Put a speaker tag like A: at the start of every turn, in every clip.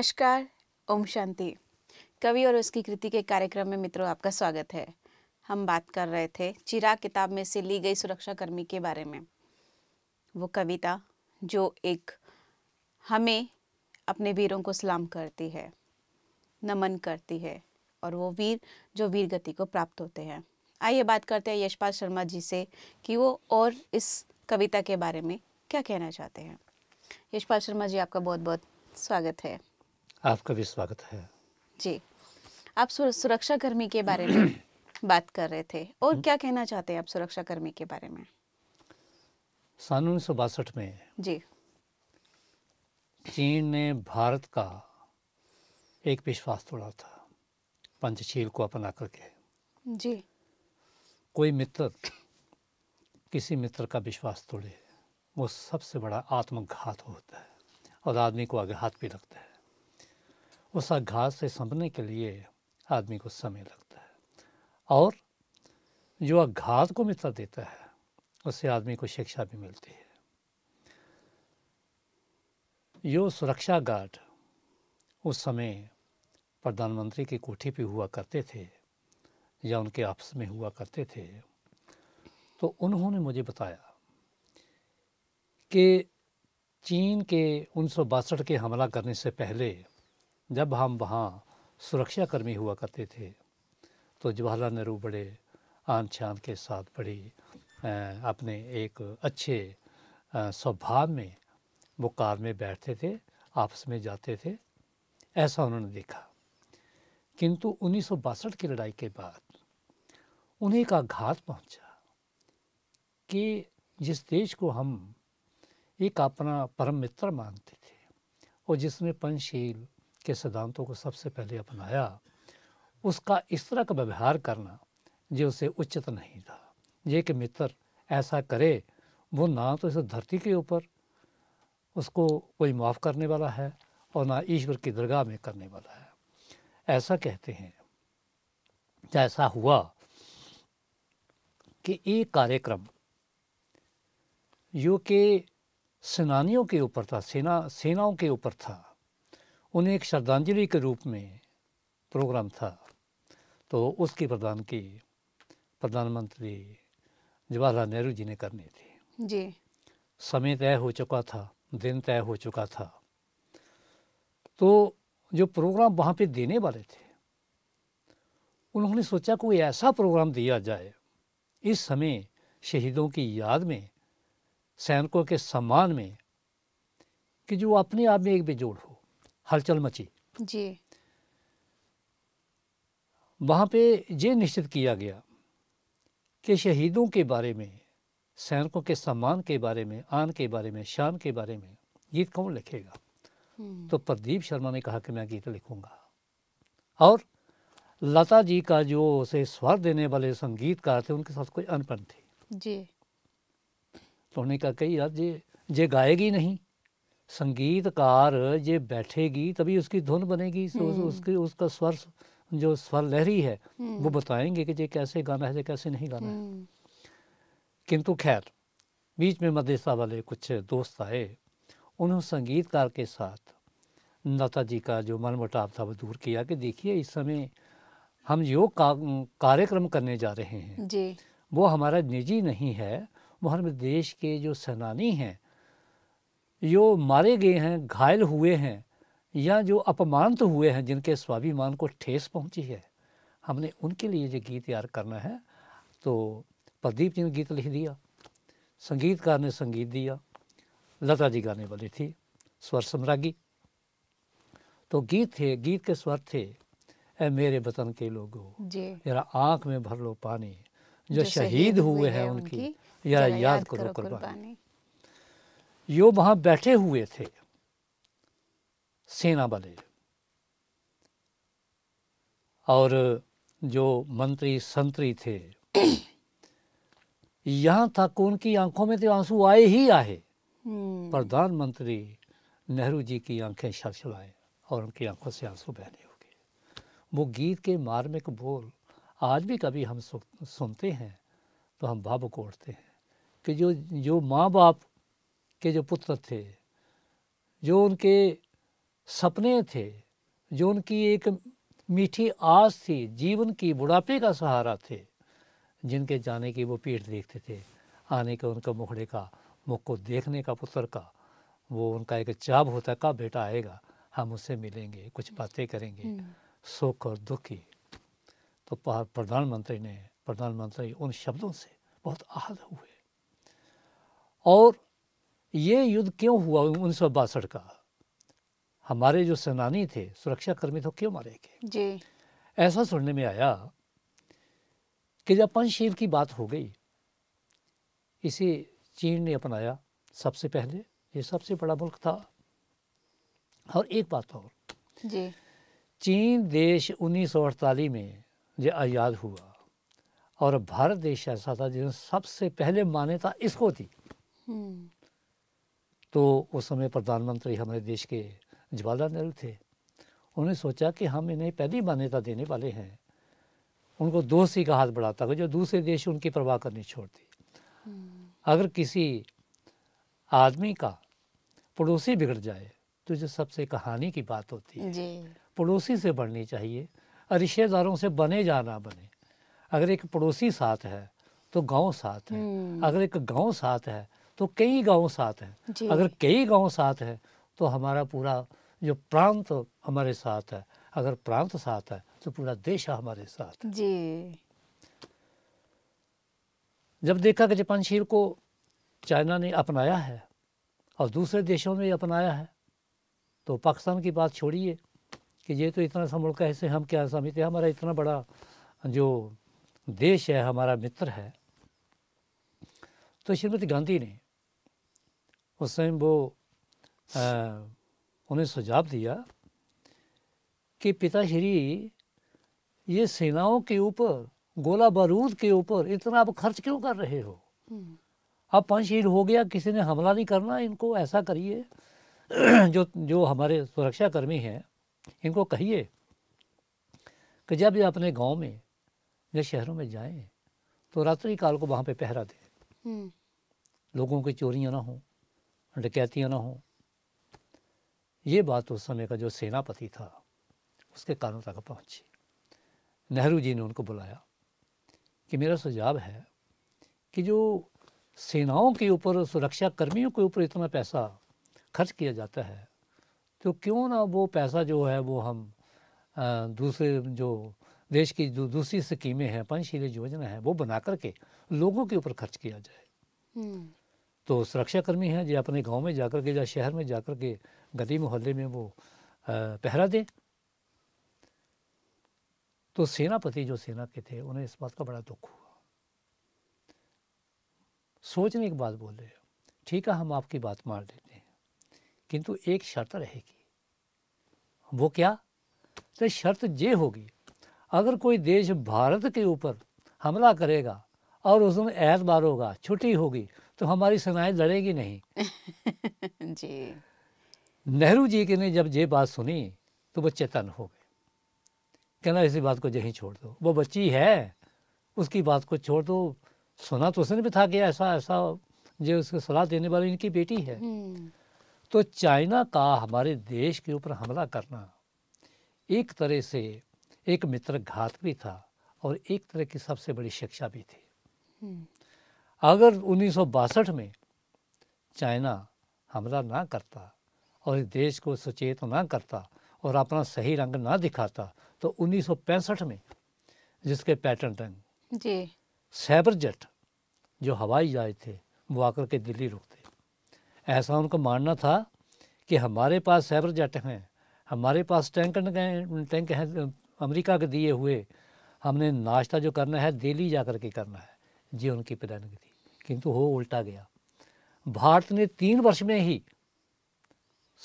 A: नमस्कार ओम शांति कवि और उसकी कृति के कार्यक्रम में मित्रों आपका स्वागत है हम बात कर रहे थे चिराग किताब में से ली गई सुरक्षाकर्मी के बारे में वो कविता जो एक हमें अपने वीरों को सलाम करती है नमन करती है और वो वीर जो वीर गति को प्राप्त होते हैं आइए बात करते हैं यशपाल शर्मा जी से कि वो और इस कविता के बारे में क्या कहना चाहते हैं यशपाल शर्मा जी आपका बहुत बहुत स्वागत है
B: आपका भी स्वागत है
A: जी आप सुरक्षा कर्मी के बारे में बात कर रहे थे और हम्म। क्या कहना चाहते हैं आप सुरक्षा कर्मी के बारे में
B: सन उन्नीस सौ बासठ में जी चीन ने भारत का एक विश्वास तोड़ा था पंचशील को अपना करके जी कोई मित्र किसी मित्र का विश्वास तोड़े वो सबसे बड़ा आत्मघात होता है और आदमी को आघात भी लगता है उस आघात से समझने के लिए आदमी को समय लगता है और जो आघात को मित्र देता है उससे आदमी को शिक्षा भी मिलती है यो सुरक्षा गार्ड उस समय प्रधानमंत्री की कोठी पे हुआ करते थे या उनके आपस में हुआ करते थे तो उन्होंने मुझे बताया कि चीन के उन्नीस के हमला करने से पहले जब हम वहाँ सुरक्षाकर्मी हुआ करते थे तो जवाहरलाल नेहरू बड़े आन छान के साथ बड़ी अपने एक अच्छे स्वभाव में वो कार में बैठते थे आपस में जाते थे ऐसा उन्होंने देखा किंतु उन्नीस की लड़ाई के बाद उन्हें एक आघात पहुंचा कि जिस देश को हम एक अपना परम मित्र मानते थे और जिसमें पंचशील के सिद्धांतों को सबसे पहले अपनाया उसका इस तरह का व्यवहार करना ये उसे उचित नहीं था ये कि मित्र ऐसा करे वो ना तो इस धरती के ऊपर उसको कोई माफ़ करने वाला है और ना ईश्वर की दरगाह में करने वाला है ऐसा कहते हैं ऐसा हुआ कि एक कार्यक्रम जो कि सेनानियों के ऊपर था सेना सेनाओं के ऊपर था उन्हें एक श्रद्धांजलि के रूप में प्रोग्राम था तो उसकी प्रदान की प्रधानमंत्री जवाहरलाल नेहरू जी ने करनी थी जी समय तय हो चुका था दिन तय हो चुका था तो जो प्रोग्राम वहाँ पे देने वाले थे उन्होंने सोचा कोई ऐसा प्रोग्राम दिया जाए इस समय शहीदों की याद में सैनिकों के सम्मान में कि जो अपने आप में एक बेजोड़ हो हलचल मची जी वहाँ पे ये निश्चित किया गया कि शहीदों के बारे में सैनिकों के सम्मान के बारे में आन के बारे में शान के बारे में गीत कौन लिखेगा हम्म। तो प्रदीप शर्मा ने कहा कि मैं गीत लिखूंगा और लता जी का जो उसे स्वर देने वाले संगीतकार थे उनके साथ कोई अनपन थे जी तो उन्होंने कहा कही यार ये जे गाएगी नहीं संगीतकार जे बैठेगी तभी उसकी धुन बनेगी हम्म। उसकी उसका स्वर जो स्वर लहरी है वो हम्म। बताएंगे कि ये कैसे गाना है ये कैसे नहीं गाना है हम्म। किंतु खैर बीच में मदरसा वाले कुछ दोस्त आए उन्होंने संगीतकार के साथ नाता जी का जो मन मुटाव था वो दूर किया कि देखिए इस समय हम योग का, कार्यक्रम करने जा रहे हैं जी। वो हमारा निजी नहीं है वो हमारे देश के जो सेनानी हैं जो मारे गए हैं घायल हुए हैं या जो अपमानित हुए हैं जिनके स्वाभिमान को ठेस पहुंची है हमने उनके लिए ये गीत तैयार करना है तो प्रदीप जी ने गीत लिख दिया संगीतकार ने संगीत दिया लता जी गाने वाली थी स्वर सम्रागी तो गीत थे गीत के स्वर थे ए मेरे वतन के लोगो जरा आँख में भर लो पानी जो, जो शहीद हुए हैं उनकी जरा याद करो कुर्बानी यो वहाँ बैठे हुए थे सेना वाले और जो मंत्री संतरी थे यहाँ तक उनकी आंखों में तो आंसू आए ही आए हम्म। प्रधानमंत्री नेहरू जी की आंखें छलछलाएं और उनकी आंखों से आंसू बहने हो गए वो गीत के मार्मिक बोल आज भी कभी हम सुनते हैं तो हम भावुक उठते हैं कि जो जो माँ बाप के जो पुत्र थे जो उनके सपने थे जो उनकी एक मीठी आस थी जीवन की बुढ़ापे का सहारा थे जिनके जाने की वो पीठ देखते थे आने के उनका मुखड़े का मुख को देखने का पुत्र का वो उनका एक चाब होता है का बेटा आएगा हम उससे मिलेंगे कुछ बातें करेंगे हम्म। सुख और दुख की तो प्रधानमंत्री ने प्रधानमंत्री उन शब्दों से बहुत आहत हुए और ये युद्ध क्यों हुआ उन्नीस सौ बासठ का हमारे जो सेनानी थे सुरक्षाकर्मी थे तो क्यों मारे गए जी ऐसा सुनने में आया कि जब पंचशील की बात हो गई इसे चीन ने अपनाया सबसे पहले ये सबसे बड़ा मुल्क था और एक बात और जी चीन देश उन्नीस में जो आज़ाद हुआ और भारत देश ऐसा था जिसने सबसे पहले मान्यता इसको थी तो उस समय प्रधानमंत्री हमारे देश के जवाहरलाल नेहरू थे उन्होंने सोचा कि हम इन्हें पहली मान्यता देने वाले हैं उनको दोस्त ही का हाथ बढ़ाता हुआ जो दूसरे देश उनकी परवाह करनी छोड़ दी हम्म। अगर किसी आदमी का पड़ोसी बिगड़ जाए तो जो सबसे कहानी की बात होती है पड़ोसी से बढ़नी चाहिए रिश्तेदारों से बने या ना बने अगर एक पड़ोसी साथ है तो गांव साथ है हम्म। अगर एक गांव साथ है तो कई गांव साथ हैं अगर कई गांव साथ हैं तो हमारा पूरा जो प्रांत हमारे साथ है अगर प्रांत साथ है तो पूरा देश हमारे साथ
A: है जी
B: जब देखा कि शीर को चाइना ने अपनाया है और दूसरे देशों ने अपनाया है तो पाकिस्तान की बात छोड़िए कि ये तो इतना सा मुल्क है इसे हम क्या समझते हैं हमारा इतना बड़ा जो देश है हमारा मित्र है तो श्रीमती गांधी ने उस टाइम वो आ, उन्हें सुझाव दिया कि पिता श्री ये सेनाओं के ऊपर गोला बारूद के ऊपर इतना आप खर्च क्यों कर रहे हो अब हम्म। पंचशील हो गया किसी ने हमला नहीं करना इनको ऐसा करिए जो जो हमारे सुरक्षाकर्मी हैं इनको कहिए कि जब ये अपने गांव में या शहरों में जाएं तो रात्रि काल को वहाँ पे पहरा दें हम्म। लोगों की चोरियाँ ना हों डकैतियाँ ना हों ये बात उस समय का जो सेनापति था उसके कानों तक पहुंची नेहरू जी ने उनको बुलाया कि मेरा सुझाव है कि जो सेनाओं के ऊपर सुरक्षा कर्मियों के ऊपर इतना पैसा खर्च किया जाता है तो क्यों ना वो पैसा जो है वो हम आ, दूसरे जो देश की जो दूसरी स्कीमें हैं पंचशील योजना है वो बना करके लोगों के ऊपर खर्च किया जाए हम्म। तो सुरक्षाकर्मी हैं जो अपने गांव में जाकर के या शहर में जाकर के गली मोहल्ले में वो पहरा दे तो सेनापति जो सेना के थे उन्हें इस बात का बड़ा दुख हुआ सोचने के बाद बोल रहे हो ठीक है हम आपकी बात मान लेते हैं किंतु एक शर्त रहेगी वो क्या तो शर्त ये होगी अगर कोई देश भारत के ऊपर हमला करेगा और उसमें ऐतबार होगा छुट्टी होगी तो हमारी सेनाएं लड़ेगी नहीं जी नेहरू जी के ने जब ये बात सुनी तो वो चेतन हो गए कहना इसी बात को यहीं छोड़ दो वो बच्ची है उसकी बात को छोड़ दो सुना तो उसने भी था कि ऐसा ऐसा जो उसको सलाह देने वाली इनकी बेटी है हम्म। तो चाइना का हमारे देश के ऊपर हमला करना एक तरह से एक मित्र घात भी था और एक तरह की सबसे बड़ी शिक्षा भी थी हम्म। अगर उन्नीस में चाइना हमला ना करता और इस देश को सचेत ना करता और अपना सही रंग ना दिखाता तो उन्नीस में जिसके पैटर्न रंग जी जेट जो हवाई जहाज थे वो आकर के दिल्ली रुकते ऐसा उनको मानना था कि हमारे पास साइबर जेट हैं हमारे पास टैंक टैंक हैं अमेरिका के दिए हुए हमने नाश्ता जो करना है दिल्ली जा कर के करना है जी उनकी प्लानिंग थी किंतु हो उल्टा गया भारत ने तीन वर्ष में ही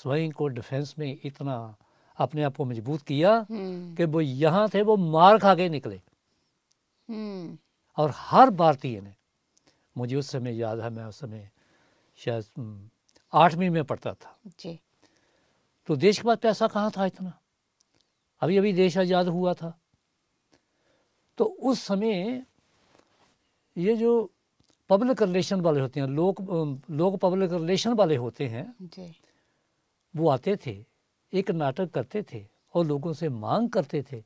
B: स्वयं को डिफेंस में इतना अपने आप को मजबूत किया हम्म। कि वो यहाँ थे वो मार खा के निकले हम्म। और हर भारतीय ने मुझे उस समय याद है मैं उस समय शायद हम्म, आठवीं में पढ़ता था जी तो देश के पास पैसा कहाँ था इतना अभी अभी देश आज़ाद हुआ था तो उस समय ये जो पब्लिक रिलेशन वाले होते हैं लोग लोग पब्लिक रिलेशन वाले होते हैं वो आते थे एक नाटक करते थे और लोगों से मांग करते थे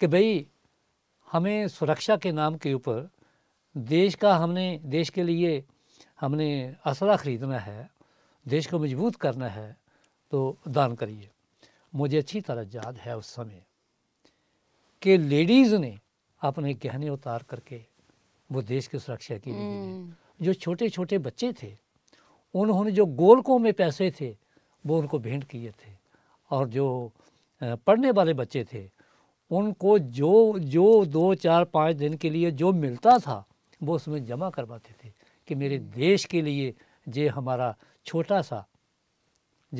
B: कि भाई हमें सुरक्षा के नाम के ऊपर देश का हमने देश के लिए हमने असला ख़रीदना है देश को मजबूत करना है तो दान करिए मुझे अच्छी तरह याद है उस समय कि लेडीज़ ने अपने गहने उतार करके वो देश की सुरक्षा के लिए हम्म। जो छोटे छोटे बच्चे थे उन्होंने जो गोलकों में पैसे थे वो उनको भेंट किए थे और जो पढ़ने वाले बच्चे थे उनको जो जो दो चार पाँच दिन के लिए जो मिलता था वो उसमें जमा करवाते थे कि मेरे हम्म। देश के लिए ये हमारा छोटा सा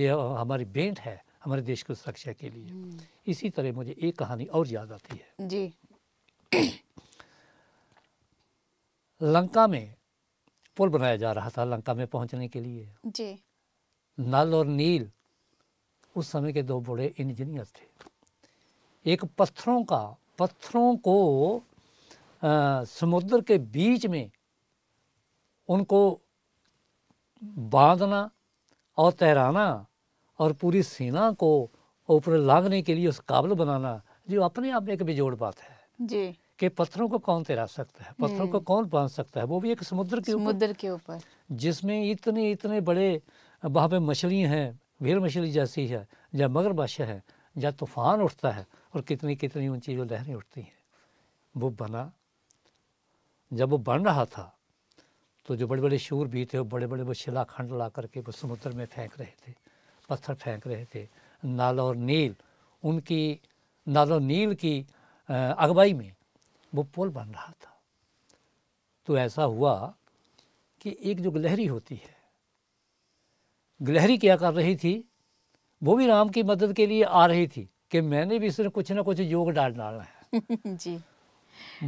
B: ये हमारी भेंट है हमारे देश की सुरक्षा के लिए हम्म। इसी तरह मुझे एक कहानी और याद आती है जी लंका में पुल बनाया जा रहा था लंका में पहुंचने के लिए जी नल और नील उस समय के दो बड़े इंजीनियर थे एक पत्थरों का पत्थरों को समुद्र के बीच में उनको बांधना और तैराना और पूरी सेना को ऊपर लागने के लिए उस काबल बनाना जो अपने आप में एक बेजोड़ बात है जी कि पत्थरों को कौन तैरा सकता है पत्थरों को हम्म। कौन बांध सकता है वो भी एक समुद्र के समुद्र के ऊपर जिसमें इतने इतने बड़े वहाँ पे मछलियाँ हैं भीर मछली जैसी है या मगरबाश है या तूफान उठता है और कितनी कितनी ऊंची जो लहरें उठती हैं वो बना जब वो बन रहा था तो जो बड़े बड़े शूर भी थे वो बड़े बड़े वो शिलाखंड ला करके वो समुद्र में फेंक रहे थे पत्थर फेंक रहे थे नाल और नील उनकी नाल और नील की अगवाई में वो पुल बन रहा था तो ऐसा हुआ कि एक जो गिलहरी होती है गिलहरी क्या कर रही थी वो भी राम की मदद के लिए आ रही थी कि मैंने भी इसमें कुछ ना कुछ योग डाल डालना
A: है जी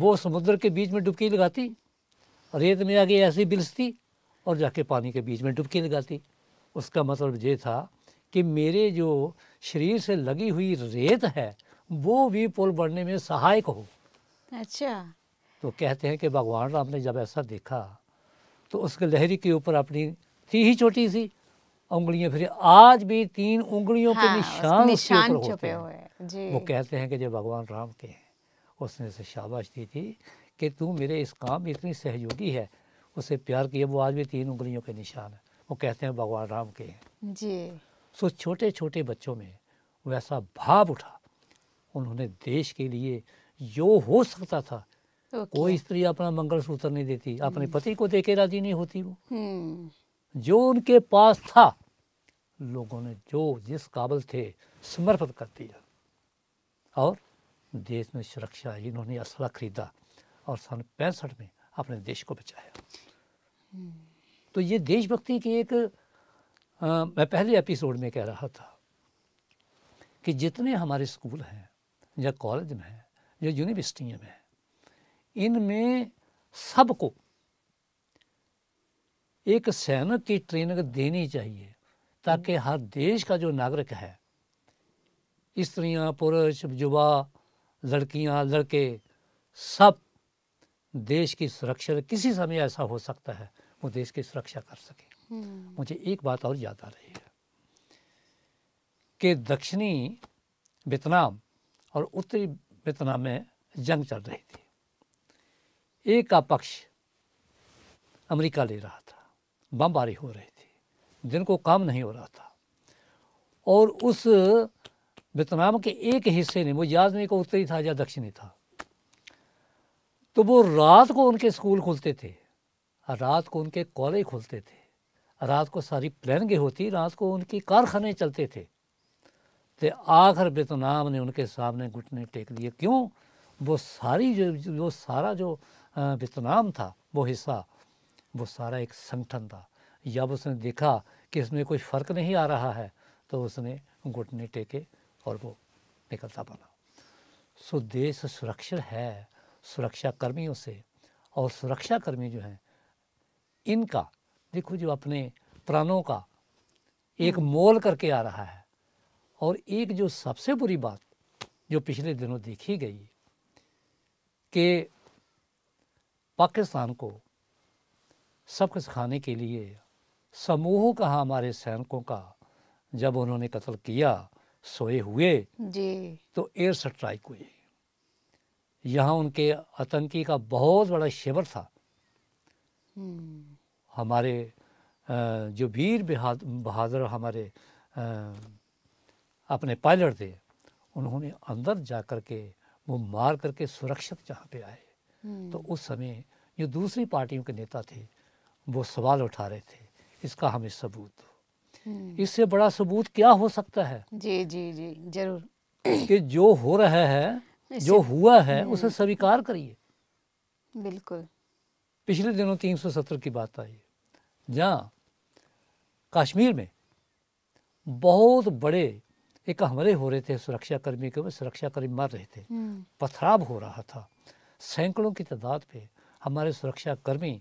B: वो समुद्र के बीच में डुबकी लगाती रेत में आगे ऐसी बिलसती और जाके पानी के बीच में डुबकी लगाती उसका मतलब ये था कि मेरे जो शरीर से लगी हुई रेत है वो भी पुल बढ़ने में सहायक हो अच्छा तो कहते हैं कि भगवान राम ने जब ऐसा देखा तो उसके लहरी के ऊपर अपनी थी ही छोटी सी उंगलियां फिर आज भी तीन उंगलियों हाँ, के निशान, निशान छुपे हुए वो कहते हैं कि जो भगवान राम के हैं उसने उसे शाबाश दी थी कि तू मेरे इस काम में इतनी सहयोगी है उसे प्यार किया वो आज भी तीन उंगलियों के निशान है वो कहते हैं भगवान राम के हैं जी सो छोटे छोटे बच्चों में वैसा भाव उठा उन्होंने देश के लिए जो हो सकता था okay. कोई स्त्री अपना मंगल सूत्र नहीं देती अपने पति को देके राजी नहीं होती वो हम्म। जो उनके पास था लोगों ने जो जिस काबल थे समर्पण कर दिया और देश में सुरक्षा इन्होंने असला खरीदा और सन पैंसठ में अपने देश को बचाया हम्म। तो ये देशभक्ति की एक आ, मैं पहले एपिसोड में कह रहा था कि जितने हमारे स्कूल हैं या कॉलेज में हैं जो यूनिवर्सिटियाँ हैं इनमें सबको एक सैनिक की ट्रेनिंग देनी चाहिए ताकि हर देश का जो नागरिक है स्त्रियाँ पुरुष युवा लड़कियाँ लड़के सब देश की सुरक्षा किसी समय ऐसा हो सकता है वो देश की सुरक्षा कर सके हम्म। मुझे एक बात और याद आ रही है कि दक्षिणी वियतनाम और उत्तरी वियतनाम में जंग चल रही थी एक का पक्ष अमेरिका ले रहा था बमबारी हो रही थी जिनको काम नहीं हो रहा था और उस वितनाम के एक हिस्से ने मुझे याद नहीं को उत्तरी था या दक्षिणी था तो वो रात को उनके स्कूल खुलते थे रात को उनके कॉलेज खुलते थे रात को सारी प्लानिंग होती रात को उनकी कारखाने चलते थे तो आखिर बेतनाम ने उनके सामने घुटने टेक दिए क्यों वो सारी जो वो सारा जो बेतनाम था वो हिस्सा वो सारा एक संगठन था जब उसने देखा कि इसमें कोई फ़र्क नहीं आ रहा है तो उसने घुटने टेके और वो निकलता बना सो देश सुरक्षित है सुरक्षा कर्मियों से और सुरक्षा कर्मी जो हैं इनका देखो जो अपने प्राणों का एक हम्म। मोल करके आ रहा है और एक जो सबसे बुरी बात जो पिछले दिनों देखी गई कि पाकिस्तान को सबक सिखाने के लिए समूह कहा हमारे सैनिकों का जब उन्होंने कत्ल किया सोए हुए जी तो एयर स्ट्राइक हुई यहाँ उनके आतंकी का बहुत बड़ा शिविर था
A: हम्म।
B: हमारे जो वीर बहादुर हमारे अपने पायलट थे उन्होंने अंदर जा कर के वो मार करके सुरक्षित जहाँ पे आए हम्म। तो उस समय जो दूसरी पार्टियों के नेता थे वो सवाल उठा रहे थे इसका हमें सबूत दो हम्म। इससे बड़ा सबूत क्या हो सकता है जी जी जी जरूर कि जो हो रहा है जो हुआ है हम्म। उसे स्वीकार करिए बिल्कुल पिछले दिनों तीन सौ सत्तर की बात आई जहाँ कश्मीर में बहुत बड़े एक हमले हो रहे थे सुरक्षाकर्मी के ऊपर सुरक्षाकर्मी मर रहे थे हम्म। पथराव हो रहा था सैकड़ों की तादाद पे हमारे सुरक्षाकर्मी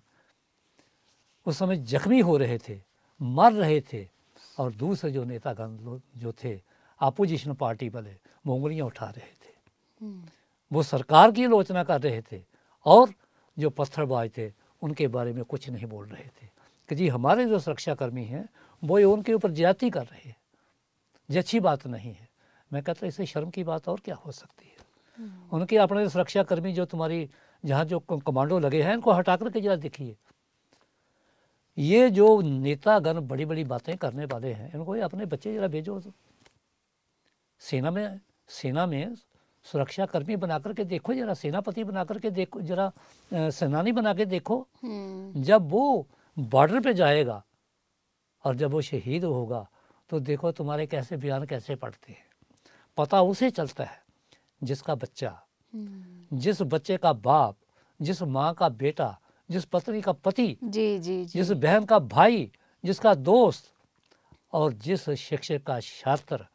B: उस समय जख्मी हो रहे थे मर रहे थे और दूसरे जो नेतागण लोग जो थे अपोजिशन पार्टी वाले मोंगलियाँ उठा रहे थे हम्म। वो सरकार की आलोचना कर रहे थे और जो पत्थरबाज थे उनके बारे में कुछ नहीं बोल रहे थे कि जी हमारे जो सुरक्षाकर्मी हैं वो उनके ऊपर ज्यादा कर रहे हैं ये अच्छी बात नहीं है मैं कहता इससे शर्म की बात और क्या हो सकती है हम्म। उनके अपने सुरक्षाकर्मी जो तुम्हारी जहाँ जो कमांडो लगे हैं इनको हटा करके जरा देखिए ये जो नेतागण बड़ी बड़ी बातें करने वाले हैं इनको अपने बच्चे जरा भेजो सेना में सेना में सुरक्षाकर्मी बना करके देखो जरा सेनापति बना करके देखो जरा सेनानी बना के देखो हम्म। जब वो बॉर्डर पे जाएगा और जब वो शहीद होगा तो देखो तुम्हारे कैसे बयान कैसे पढ़ते हैं पता उसे चलता है जिसका बच्चा हम्म। जिस बच्चे का बाप जिस माँ का बेटा जिस पत्नी का पति जी जी, जी। जिस बहन का भाई जिसका दोस्त और जिस शिक्षक का छात्र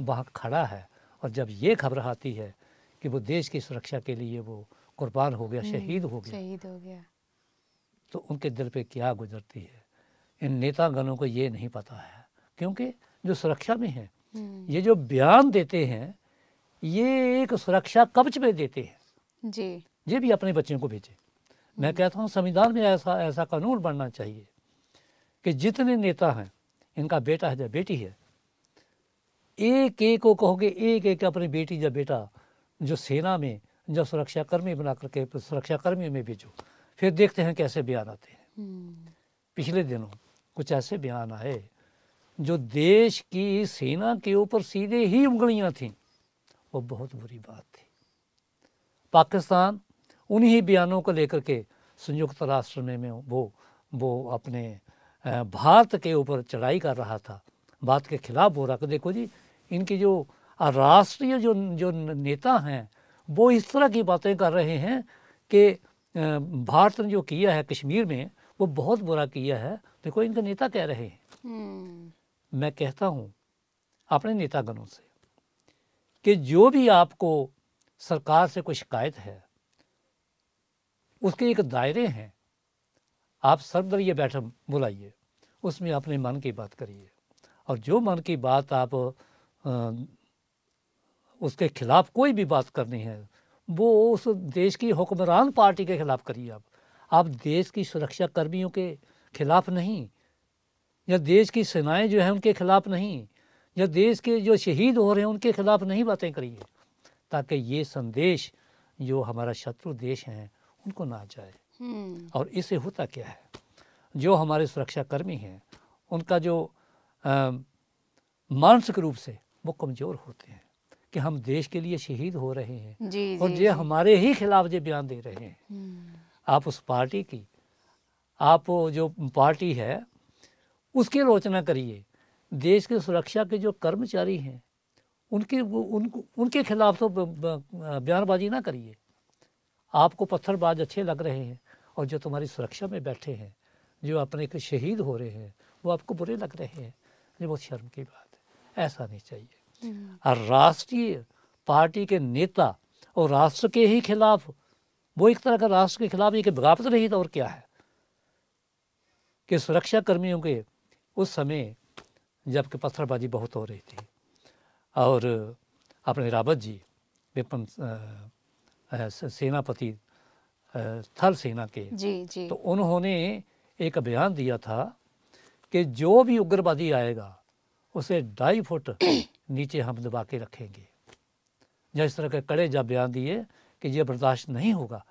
B: वहाँ खड़ा है और जब ये खबर आती है कि वो देश की सुरक्षा के लिए वो कुर्बान हो गया हम्म, शहीद हो गया
A: शहीद हो गया
B: तो उनके दिल पे क्या गुजरती है इन नेतागणों को ये नहीं पता है क्योंकि जो सुरक्षा में है हम्म। ये जो बयान देते हैं ये एक सुरक्षा कवच में देते
A: हैं जी
B: ये भी अपने बच्चों को भेजे मैं हम्म। कहता हूँ संविधान में ऐसा ऐसा कानून बनना चाहिए कि जितने नेता हैं इनका बेटा है या बेटी है एक एक को कहोगे एक एक अपनी बेटी या बेटा जो सेना में जो सुरक्षाकर्मी बना करके सुरक्षाकर्मियों में भेजो फिर देखते हैं कैसे बयान आते हैं हम्म। पिछले दिनों कुछ ऐसे बयान आए जो देश की सेना के ऊपर सीधे ही उंगलियां थीं वो बहुत बुरी बात थी पाकिस्तान उन्हीं बयानों को लेकर के संयुक्त राष्ट्र में, में वो वो अपने भारत के ऊपर चढ़ाई कर रहा था भारत के खिलाफ हो रहा था देखो जी इनकी जो राष्ट्रीय जो जो नेता हैं वो इस तरह की बातें कर रहे हैं कि भारत ने जो किया है कश्मीर में वो बहुत बुरा किया है देखो इनके नेता कह रहे हैं
A: हम्म।
B: मैं कहता हूँ अपने नेतागणों से कि जो भी आपको सरकार से कोई शिकायत है उसके एक दायरे हैं आप सर्वदलीय बैठक बुलाइए उसमें अपने मन की बात करिए और जो मन की बात आप आ, उसके खिलाफ कोई भी बात करनी है वो उस देश की हुक्मरान पार्टी के खिलाफ करिए आप आप देश की सुरक्षा कर्मियों के खिलाफ नहीं या देश की सेनाएं जो है उनके खिलाफ नहीं या देश के जो शहीद हो रहे हैं उनके खिलाफ नहीं बातें करिए ताकि ये संदेश जो हमारा शत्रु देश हैं उनको ना जाए हम्म। और इससे होता क्या है जो हमारे सुरक्षाकर्मी हैं उनका जो मानसिक रूप से वो कमज़ोर होते हैं कि हम देश के लिए शहीद हो रहे हैं जी, और ये हमारे ही खिलाफ जो बयान दे रहे हैं हम्म। आप उस पार्टी की आप जो पार्टी है उसकी आलोचना करिए देश के सुरक्षा के जो कर्मचारी हैं उनके उनको उनके खिलाफ तो बयानबाजी ना करिए आपको पत्थरबाज अच्छे लग रहे हैं और जो तुम्हारी सुरक्षा में बैठे हैं जो अपने के शहीद हो रहे हैं वो आपको बुरे लग रहे हैं ये बहुत शर्म की बात है ऐसा नहीं चाहिए हम्म। और राष्ट्रीय पार्टी के नेता और राष्ट्र के ही खिलाफ वो एक तरह का राष्ट्र के खिलाफ एक बगावत नहीं तो और क्या है कि सुरक्षा कर्मियों के उस समय जबकि पत्थरबाजी बहुत हो रही थी और अपने रावत जी विपम सेनापति थल सेना के जी जी तो उन्होंने एक बयान दिया था कि जो भी उग्रवादी आएगा उसे ढाई फुट नीचे हम दबा के रखेंगे जिस तरह के कड़े जब बयान दिए कि यह बर्दाश्त नहीं होगा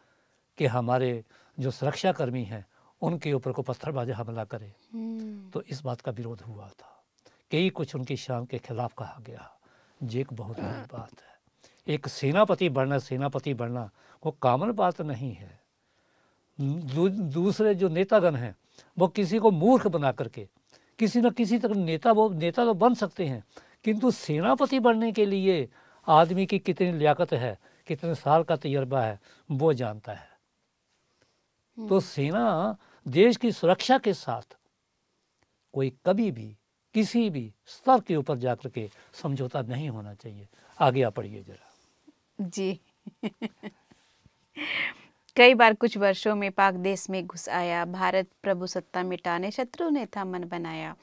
B: कि हमारे जो सुरक्षाकर्मी हैं उनके ऊपर को पत्थरबाजी हमला करे हम्म। तो इस बात का विरोध हुआ था कई कुछ उनकी शान के खिलाफ कहा गया जे एक बहुत बड़ी हाँ। बात है एक सेनापति बनना सेनापति बनना वो कामन बात नहीं है दू, दूसरे जो नेतागण हैं वो किसी को मूर्ख बना करके किसी न किसी तक नेता वो नेता तो बन सकते हैं किंतु सेनापति बनने के लिए आदमी की कितनी लियाकत है कितने साल का तजर्बा है वो जानता है तो हम्म। सेना देश की सुरक्षा के साथ कोई कभी भी किसी भी स्तर के ऊपर जाकर के समझौता नहीं होना चाहिए आगे आप पढ़िए जरा
A: जी कई बार कुछ वर्षों में पाक देश में घुस आया भारत प्रभु सत्ता मिटाने शत्रु ने था मन बनाया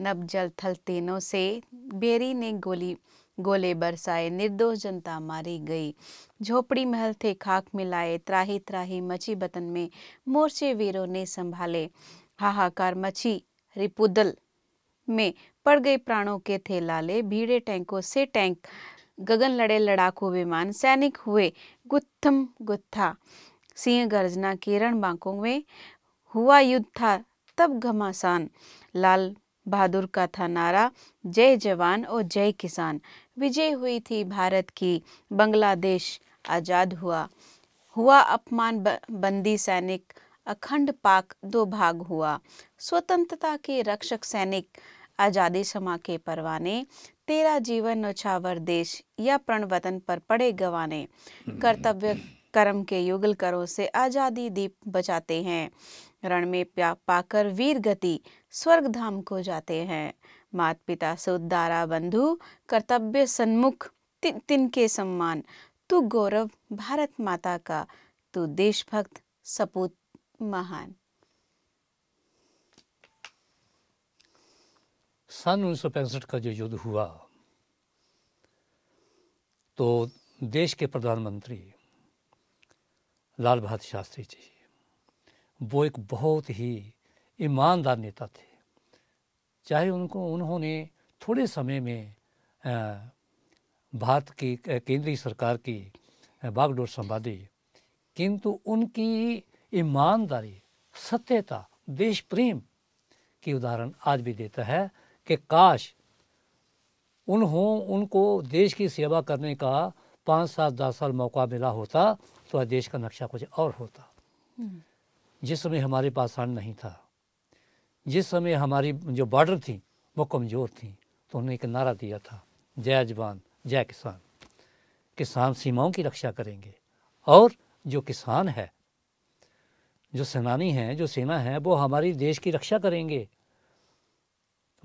A: नब जल थल तीनों से बेरी ने गोली गोले बरसाए निर्दोष जनता मारी गई झोपड़ी महल थे खाक मिलाए त्राही त्राही मची बतन में मोर्चे वीरों ने संभाले हाहाकार मची रिपुदल में पड़ गए प्राणों के थे लाले भीड़े टैंकों से टैंक गगन लड़े लड़ाकू विमान सैनिक हुए गुत्थम गुत्था सिंह गर्जना किरण बांकों में हुआ युद्ध था तब घमासान लाल बहादुर का था नारा जय जवान और जय किसान विजय हुई थी भारत की बांग्लादेश आज़ाद हुआ हुआ अपमान बंदी सैनिक अखंड पाक दो भाग हुआ स्वतंत्रता के रक्षक सैनिक आज़ादी समा के परवाने तेरा जीवन नौछावर देश या प्रण वतन पर पड़े गवाने हम्म। कर्तव्य कर्म के युगल करो से आज़ादी दीप बचाते हैं रण में पाकर वीर गति स्वर्ग धाम को जाते हैं मात पिता से उद्दारा बंधु कर्तव्य सन्मुख तिन तिनके सम्मान तू गौरव भारत माता का तू देशभक्त सपूत महान
B: सन उन्नीस का जो युद्ध हुआ तो देश के प्रधानमंत्री लाल बहादुर शास्त्री जी वो एक बहुत ही ईमानदार नेता थे चाहे उनको उन्होंने थोड़े समय में भारत की केंद्रीय सरकार की बागडोर संभाली किंतु उनकी ईमानदारी सत्यता देश प्रेम की उदाहरण आज भी देता है कि काश उन्हों उनको देश की सेवा करने का पाँच सात दस साल मौका मिला होता तो आज देश का नक्शा कुछ और होता हम्म। जिस समय हमारे पास आन नहीं था जिस समय हमारी जो बॉर्डर थी वो कमज़ोर थी तो उन्होंने एक नारा दिया था जय जवान जय किसान किसान सीमाओं की रक्षा करेंगे और जो किसान है जो सेनानी हैं जो सेना है वो हमारी देश की रक्षा करेंगे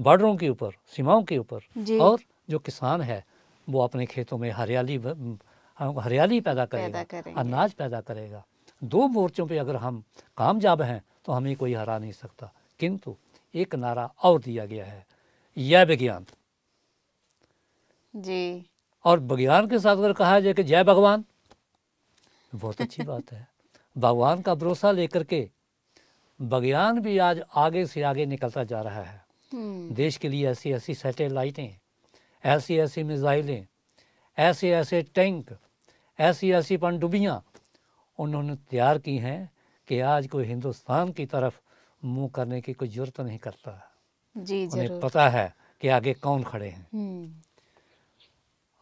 B: बॉर्डरों के ऊपर सीमाओं के ऊपर और जो किसान है वो अपने खेतों में हरियाली हरियाली पैदा करेगा पैदा अनाज पैदा करेगा दो मोर्चों पे अगर हम कामयाब हैं तो हमें कोई हरा नहीं सकता किंतु एक नारा और दिया गया है यह विज्ञान जी और विज्ञान के साथ अगर कहा जाए कि जय भगवान बहुत अच्छी बात है भगवान का भरोसा लेकर के विज्ञान भी आज आगे से आगे निकलता जा रहा है हम्म। देश के लिए ऐसी ऐसी सैटेलाइटें ऐसी ऐसी मिसाइलें ऐसे ऐसे टैंक ऐसी ऐसी पनडुब्बियाँ उन्होंने तैयार की हैं कि आज कोई हिंदुस्तान की तरफ मुंह करने की कोई जरूरत नहीं करता जी उन्हें पता है कि आगे कौन खड़े हैं हम्म।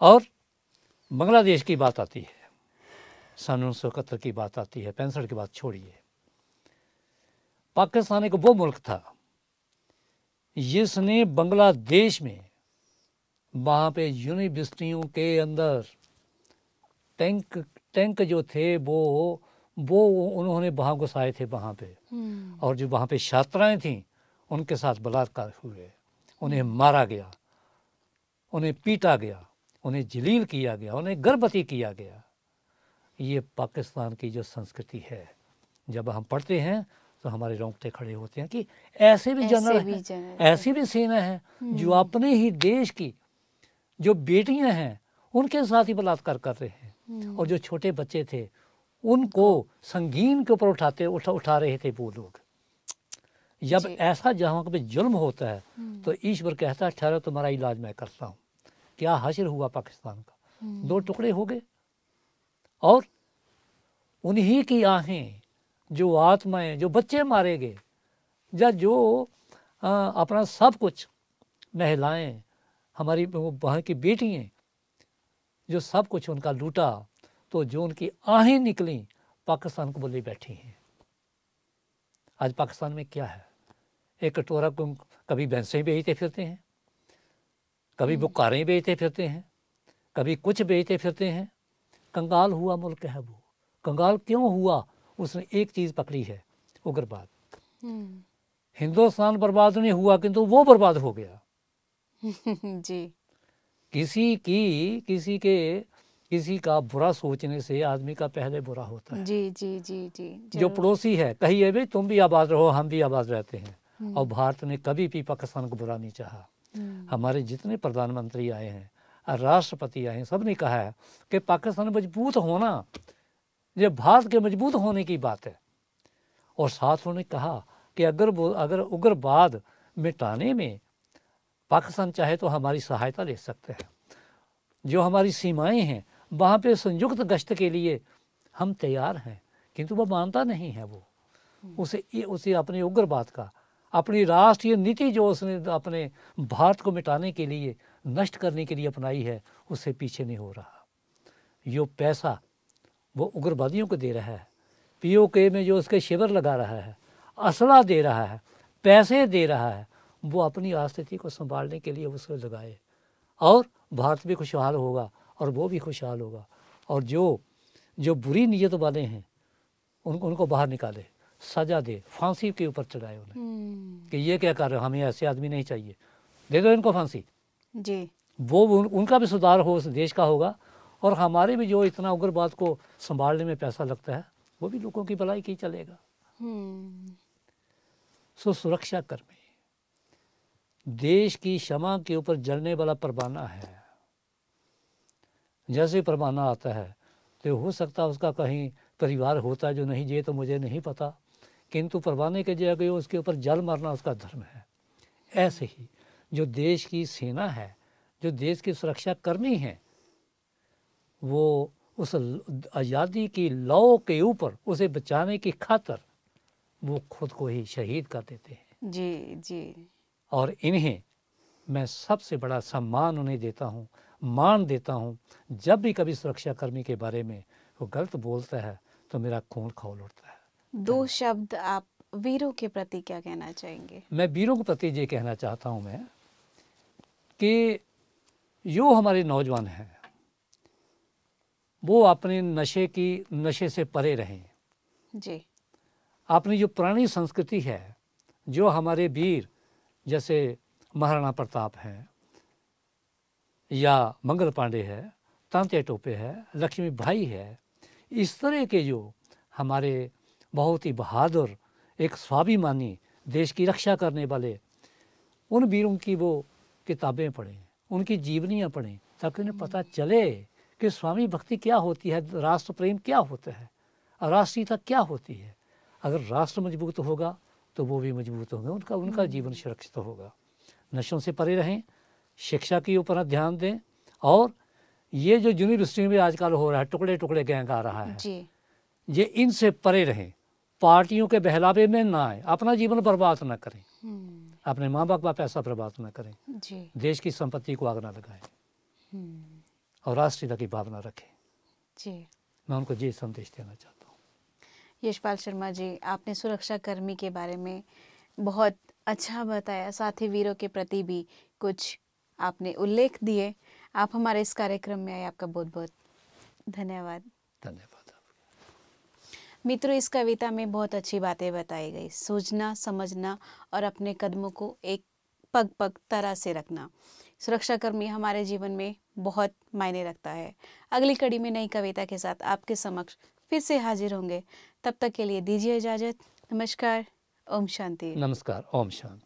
B: और बांग्लादेश की बात आती है सन उन्नीस सौ इकहत्तर की बात आती है पैंसठ की बात छोड़िए पाकिस्तान एक वो मुल्क था जिसने बांग्लादेश में वहाँ पे यूनिवर्सिटियों के अंदर टैंक टैंक जो थे वो वो उन्होंने वहाँ घुसाए थे वहाँ पे हम्म। और जो वहाँ पे छात्राएं थीं उनके साथ बलात्कार हुए उन्हें मारा गया उन्हें पीटा गया उन्हें जलील किया गया उन्हें गर्भवती किया गया ये पाकिस्तान की जो संस्कृति है जब हम पढ़ते हैं तो हमारे रोंगटे खड़े होते हैं कि ऐसे भी जनरल हैं ऐसी भी सेना है जो हम्म। अपने ही देश की जो बेटियां हैं उनके साथ ही बलात्कार कर रहे हैं हम्म। और जो छोटे बच्चे थे उनको संगीन के ऊपर उठाते उठा उठा रहे थे वो लोग जब ऐसा जहाँ पे जुल्म होता है हम्म। तो ईश्वर कहता है ठहरो तुम्हारा इलाज मैं करता हूँ क्या हासिल हुआ पाकिस्तान का हम्म। दो टुकड़े हो गए और उन्हीं की आहें जो आत्माएं जो बच्चे मारे गए या जो आ, अपना सब कुछ महिलाएं हमारी वहाँ की बेटियाँ जो सब कुछ उनका लूटा तो जो उनकी आहें निकली पाकिस्तान को बोली बैठी हैं आज पाकिस्तान में क्या है एक कटोरा को कभी भैंसें बेचते फिरते हैं कभी हम्म। बुकारें बेचते फिरते हैं कभी कुछ बेचते फिरते हैं कंगाल हुआ मुल्क है वो कंगाल क्यों हुआ उसने एक चीज़ पकड़ी है उग्रवाद हम्म। हिंदुस्तान बर्बाद नहीं हुआ किंतु वो बर्बाद हो गया
A: जी
B: किसी की किसी के किसी का बुरा सोचने से आदमी का पहले बुरा होता
A: है जी जी जी जी जो पड़ोसी
B: है कहिए भी तुम भी आबाद रहो हम भी आबाद रहते हैं हम्म। और भारत ने कभी भी पाकिस्तान को बुरा नहीं चाहा हम्म। हमारे जितने प्रधानमंत्री आए हैं राष्ट्रपति आए हैं सब ने कहा है कि पाकिस्तान मजबूत होना ये भारत के मजबूत होने की बात है और साथ उन्होंने कहा कि अगर वो अगर उग्रवाद मिटाने में पाकिस्तान चाहे तो हमारी सहायता ले सकते हैं जो हमारी सीमाएं हैं वहाँ पे संयुक्त गश्त के लिए हम तैयार हैं किंतु वह मानता नहीं है वो हम्म। उसे उसे अपने उग्रवाद का अपनी राष्ट्रीय नीति जो उसने अपने भारत को मिटाने के लिए नष्ट करने के लिए अपनाई है उससे पीछे नहीं हो रहा यो पैसा वो उग्रवादियों को दे रहा है पीओके में जो उसके शिविर लगा रहा है असला दे रहा है पैसे दे रहा है वो अपनी आस्थिति को संभालने के लिए उसको लगाए और भारत भी खुशहाल होगा और वो भी खुशहाल होगा और जो जो बुरी नीयत वाले हैं उनको उनको बाहर निकाले सजा दे फांसी के ऊपर चढ़ाए उन्हें हम्म। कि ये क्या कर रहे हो हमें ऐसे आदमी नहीं चाहिए दे दो इनको फांसी जी वो उन, उनका भी सुधार हो उस देश का होगा और हमारे भी जो इतना उग्रवाद को संभालने में पैसा लगता है वो भी लोगों की भलाई की चलेगा
A: हम्म।
B: सो सुरक्षा कर्मी देश की क्षमा के ऊपर जलने वाला परवाना है जैसे परमाना आता है तो हो सकता उसका कहीं परिवार होता है जो नहीं जे तो मुझे नहीं पता किंतु परवाने के जगह उसके ऊपर जल मारना उसका धर्म है ऐसे ही जो देश की सेना है जो देश की सुरक्षा करनी है वो उस आज़ादी की लौ के ऊपर उसे बचाने की खातर वो खुद को ही शहीद कर देते
A: हैं जी जी
B: और इन्हें मैं सबसे बड़ा सम्मान उन्हें देता हूँ मान देता हूँ जब भी कभी सुरक्षाकर्मी के बारे में वो गलत बोलता है तो मेरा खून खोल उठता है
A: दो शब्द आप वीरों के प्रति क्या कहना चाहेंगे
B: मैं वीरों के प्रति ये कहना चाहता हूँ मैं कि जो हमारे नौजवान हैं वो अपने नशे की नशे से परे रहें जी अपनी जो पुरानी संस्कृति है जो हमारे वीर जैसे महाराणा प्रताप हैं या मंगल पांडे है तांत्या टोपे है लक्ष्मी भाई है इस तरह के जो हमारे बहुत ही बहादुर एक स्वाभिमानी देश की रक्षा करने वाले उन वीरों की वो किताबें पढ़ें उनकी जीवनियाँ पढ़ें ताकि उन्हें पता हम्म। चले कि स्वामी भक्ति क्या होती है राष्ट्र प्रेम क्या होता है और राष्ट्रीयता क्या होती है अगर राष्ट्र मजबूत होगा तो वो भी मजबूत होंगे उनका उनका हम्म। जीवन सुरक्षित होगा नशों से परे रहें शिक्षा के ऊपर ध्यान दें और ये जो यूनिवर्सिटी में आजकल हो रहा है टुकड़े टुकड़े गैंग आ रहा है जी। ये इनसे परे रहें पार्टियों के बहलावे में ना आए अपना जीवन बर्बाद ना करें हम्म। अपने माँ बाप का पैसा बर्बाद ना करें जी। देश की संपत्ति को आग ना लगाए हम्म। और राष्ट्रीयता की भावना रखें जी मैं उनको ये संदेश देना चाहता
A: हूँ यशपाल शर्मा जी आपने सुरक्षा कर्मी के बारे में बहुत अच्छा बताया साथ वीरों के प्रति भी कुछ आपने उल्लेख दिए आप हमारे इस कार्यक्रम में आए आपका बहुत बहुत धन्यवाद धन्यवाद मित्रों इस कविता में बहुत अच्छी बातें बताई गई सोचना समझना और अपने कदमों को एक पग पग तरह से रखना सुरक्षाकर्मी हमारे जीवन में बहुत मायने रखता है अगली कड़ी में नई कविता के साथ आपके समक्ष फिर से हाजिर होंगे तब तक के लिए दीजिए इजाज़त नमस्कार ओम शांति नमस्कार ओम शांति